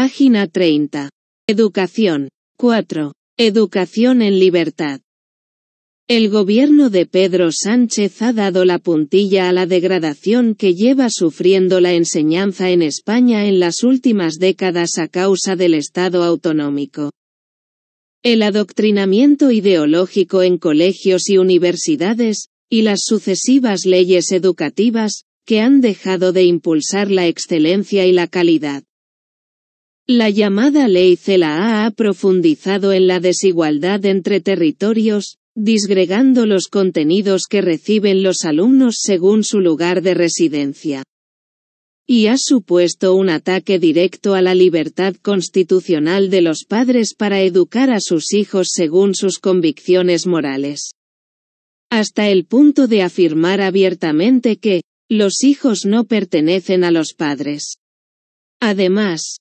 Página 30. Educación. 4. Educación en libertad. El gobierno de Pedro Sánchez ha dado la puntilla a la degradación que lleva sufriendo la enseñanza en España en las últimas décadas a causa del Estado autonómico. El adoctrinamiento ideológico en colegios y universidades, y las sucesivas leyes educativas, que han dejado de impulsar la excelencia y la calidad. La llamada ley CELA ha profundizado en la desigualdad entre territorios, disgregando los contenidos que reciben los alumnos según su lugar de residencia. Y ha supuesto un ataque directo a la libertad constitucional de los padres para educar a sus hijos según sus convicciones morales. Hasta el punto de afirmar abiertamente que, los hijos no pertenecen a los padres. Además,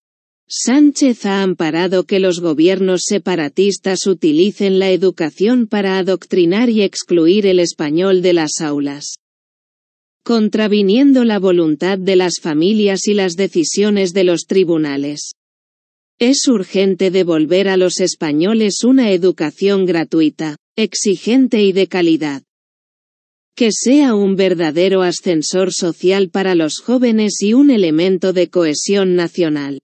Sánchez ha amparado que los gobiernos separatistas utilicen la educación para adoctrinar y excluir el español de las aulas, contraviniendo la voluntad de las familias y las decisiones de los tribunales. Es urgente devolver a los españoles una educación gratuita, exigente y de calidad que sea un verdadero ascensor social para los jóvenes y un elemento de cohesión nacional.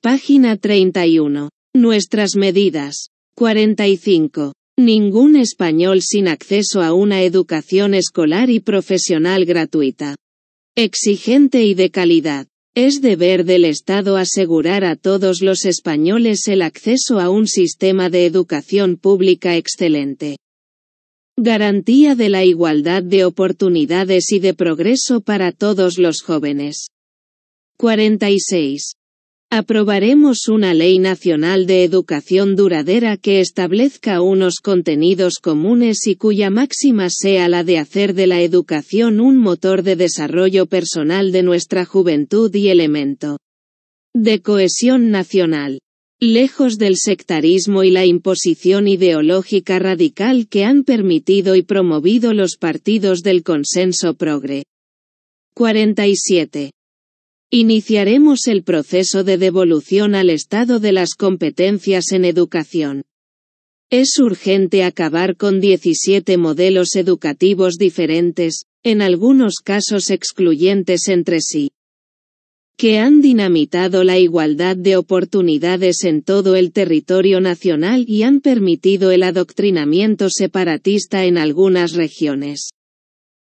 Página 31. Nuestras medidas. 45. Ningún español sin acceso a una educación escolar y profesional gratuita. Exigente y de calidad. Es deber del Estado asegurar a todos los españoles el acceso a un sistema de educación pública excelente. Garantía de la igualdad de oportunidades y de progreso para todos los jóvenes. 46. Aprobaremos una ley nacional de educación duradera que establezca unos contenidos comunes y cuya máxima sea la de hacer de la educación un motor de desarrollo personal de nuestra juventud y elemento de cohesión nacional. Lejos del sectarismo y la imposición ideológica radical que han permitido y promovido los partidos del consenso progre. 47. Iniciaremos el proceso de devolución al Estado de las competencias en educación. Es urgente acabar con 17 modelos educativos diferentes, en algunos casos excluyentes entre sí, que han dinamitado la igualdad de oportunidades en todo el territorio nacional y han permitido el adoctrinamiento separatista en algunas regiones.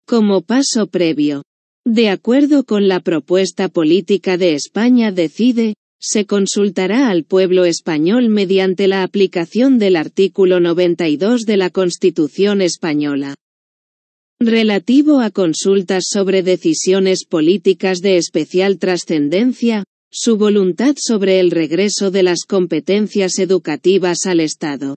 Como paso previo, de acuerdo con la propuesta política de España decide, se consultará al pueblo español mediante la aplicación del artículo 92 de la Constitución española. Relativo a consultas sobre decisiones políticas de especial trascendencia, su voluntad sobre el regreso de las competencias educativas al Estado.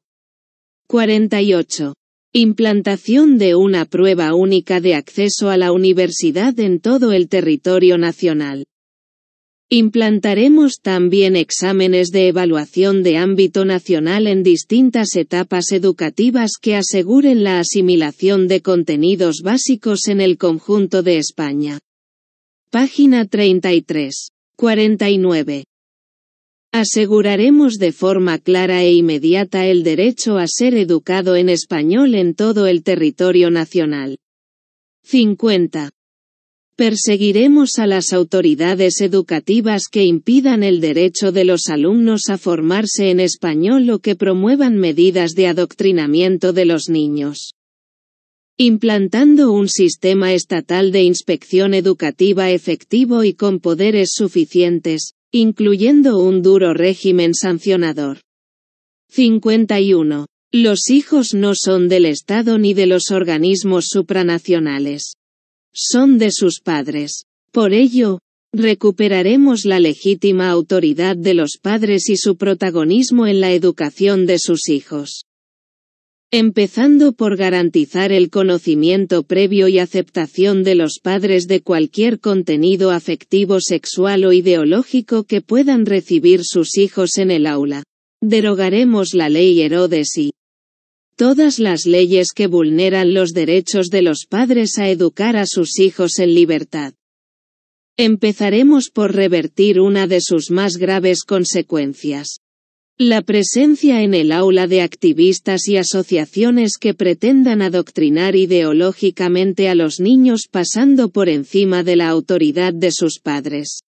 48. Implantación de una prueba única de acceso a la universidad en todo el territorio nacional. Implantaremos también exámenes de evaluación de ámbito nacional en distintas etapas educativas que aseguren la asimilación de contenidos básicos en el conjunto de España. Página 33. 49. Aseguraremos de forma clara e inmediata el derecho a ser educado en español en todo el territorio nacional. 50. Perseguiremos a las autoridades educativas que impidan el derecho de los alumnos a formarse en español o que promuevan medidas de adoctrinamiento de los niños. Implantando un sistema estatal de inspección educativa efectivo y con poderes suficientes, incluyendo un duro régimen sancionador. 51. Los hijos no son del Estado ni de los organismos supranacionales. Son de sus padres. Por ello, recuperaremos la legítima autoridad de los padres y su protagonismo en la educación de sus hijos empezando por garantizar el conocimiento previo y aceptación de los padres de cualquier contenido afectivo sexual o ideológico que puedan recibir sus hijos en el aula. Derogaremos la ley Herodes y todas las leyes que vulneran los derechos de los padres a educar a sus hijos en libertad. Empezaremos por revertir una de sus más graves consecuencias la presencia en el aula de activistas y asociaciones que pretendan adoctrinar ideológicamente a los niños pasando por encima de la autoridad de sus padres.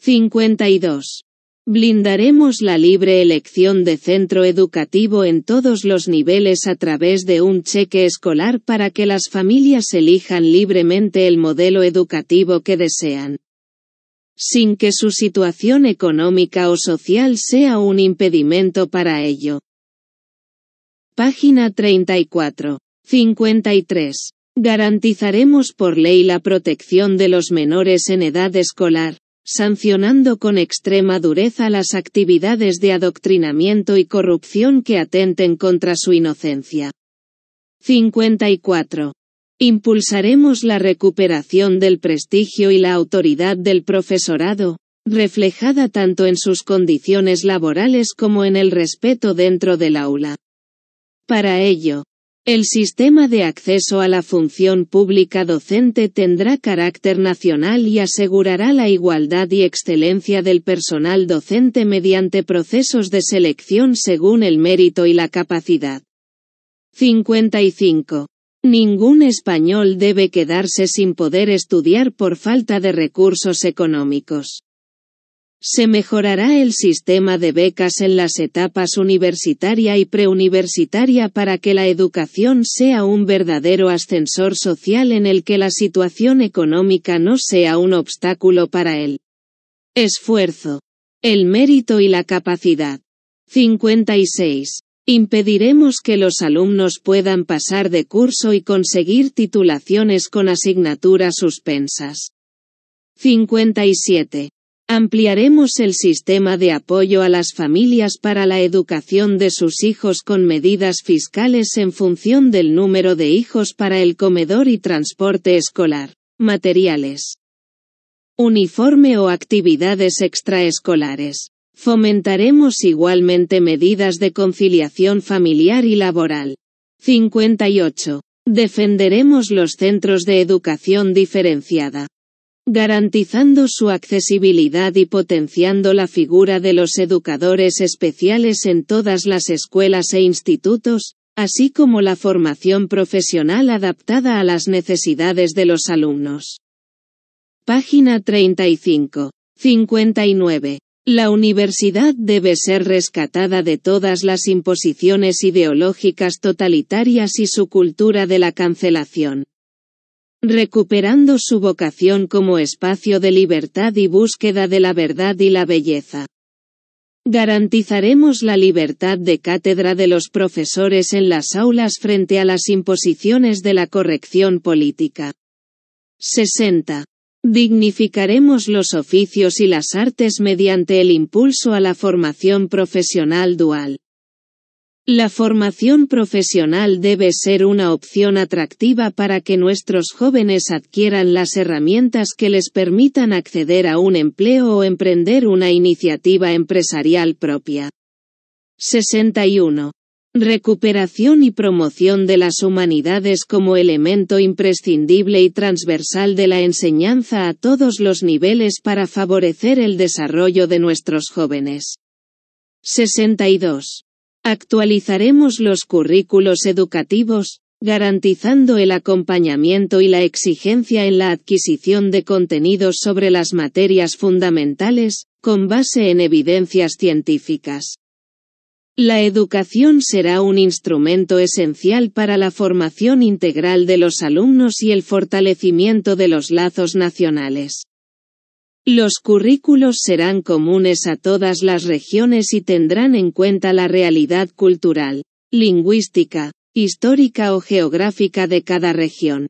52. Blindaremos la libre elección de centro educativo en todos los niveles a través de un cheque escolar para que las familias elijan libremente el modelo educativo que desean sin que su situación económica o social sea un impedimento para ello. Página 34. 53. Garantizaremos por ley la protección de los menores en edad escolar, sancionando con extrema dureza las actividades de adoctrinamiento y corrupción que atenten contra su inocencia. 54. Impulsaremos la recuperación del prestigio y la autoridad del profesorado, reflejada tanto en sus condiciones laborales como en el respeto dentro del aula. Para ello, el sistema de acceso a la función pública docente tendrá carácter nacional y asegurará la igualdad y excelencia del personal docente mediante procesos de selección según el mérito y la capacidad. 55. Ningún español debe quedarse sin poder estudiar por falta de recursos económicos. Se mejorará el sistema de becas en las etapas universitaria y preuniversitaria para que la educación sea un verdadero ascensor social en el que la situación económica no sea un obstáculo para el esfuerzo, el mérito y la capacidad. 56. Impediremos que los alumnos puedan pasar de curso y conseguir titulaciones con asignaturas suspensas. 57. Ampliaremos el sistema de apoyo a las familias para la educación de sus hijos con medidas fiscales en función del número de hijos para el comedor y transporte escolar, materiales, uniforme o actividades extraescolares. Fomentaremos igualmente medidas de conciliación familiar y laboral. 58. Defenderemos los centros de educación diferenciada. Garantizando su accesibilidad y potenciando la figura de los educadores especiales en todas las escuelas e institutos, así como la formación profesional adaptada a las necesidades de los alumnos. Página 35. 59. La universidad debe ser rescatada de todas las imposiciones ideológicas totalitarias y su cultura de la cancelación. Recuperando su vocación como espacio de libertad y búsqueda de la verdad y la belleza. Garantizaremos la libertad de cátedra de los profesores en las aulas frente a las imposiciones de la corrección política. 60. Dignificaremos los oficios y las artes mediante el impulso a la formación profesional dual. La formación profesional debe ser una opción atractiva para que nuestros jóvenes adquieran las herramientas que les permitan acceder a un empleo o emprender una iniciativa empresarial propia. 61 recuperación y promoción de las humanidades como elemento imprescindible y transversal de la enseñanza a todos los niveles para favorecer el desarrollo de nuestros jóvenes. 62. Actualizaremos los currículos educativos, garantizando el acompañamiento y la exigencia en la adquisición de contenidos sobre las materias fundamentales, con base en evidencias científicas. La educación será un instrumento esencial para la formación integral de los alumnos y el fortalecimiento de los lazos nacionales. Los currículos serán comunes a todas las regiones y tendrán en cuenta la realidad cultural, lingüística, histórica o geográfica de cada región.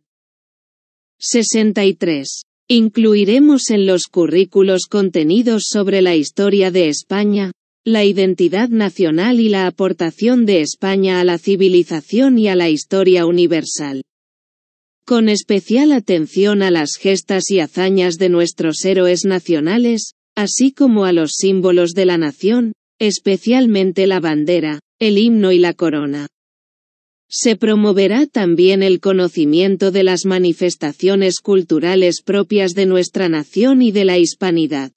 63. Incluiremos en los currículos contenidos sobre la historia de España, la identidad nacional y la aportación de España a la civilización y a la historia universal. Con especial atención a las gestas y hazañas de nuestros héroes nacionales, así como a los símbolos de la nación, especialmente la bandera, el himno y la corona. Se promoverá también el conocimiento de las manifestaciones culturales propias de nuestra nación y de la hispanidad.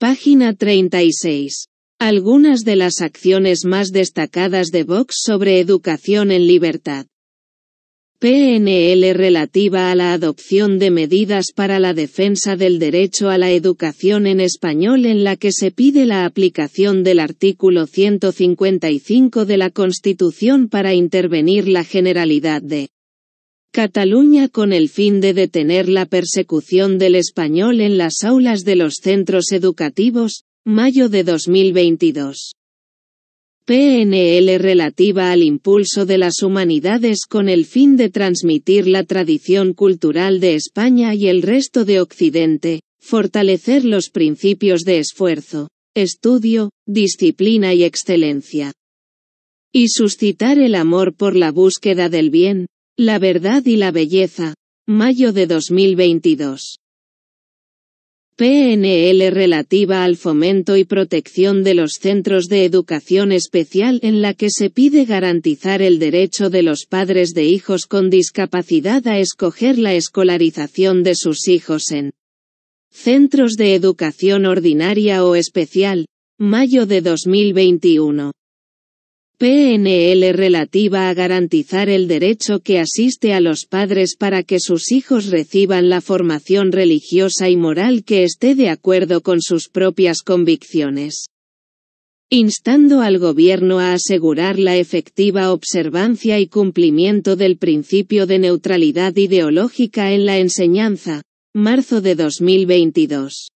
Página 36. Algunas de las acciones más destacadas de Vox sobre educación en libertad. PNL relativa a la adopción de medidas para la defensa del derecho a la educación en español en la que se pide la aplicación del artículo 155 de la Constitución para intervenir la generalidad de Cataluña con el fin de detener la persecución del español en las aulas de los centros educativos, Mayo de 2022. PNL relativa al impulso de las humanidades con el fin de transmitir la tradición cultural de España y el resto de Occidente, fortalecer los principios de esfuerzo, estudio, disciplina y excelencia. Y suscitar el amor por la búsqueda del bien, la verdad y la belleza. Mayo de 2022. PNL relativa al fomento y protección de los centros de educación especial en la que se pide garantizar el derecho de los padres de hijos con discapacidad a escoger la escolarización de sus hijos en centros de educación ordinaria o especial, mayo de 2021. PNL relativa a garantizar el derecho que asiste a los padres para que sus hijos reciban la formación religiosa y moral que esté de acuerdo con sus propias convicciones. Instando al Gobierno a asegurar la efectiva observancia y cumplimiento del principio de neutralidad ideológica en la enseñanza, marzo de 2022.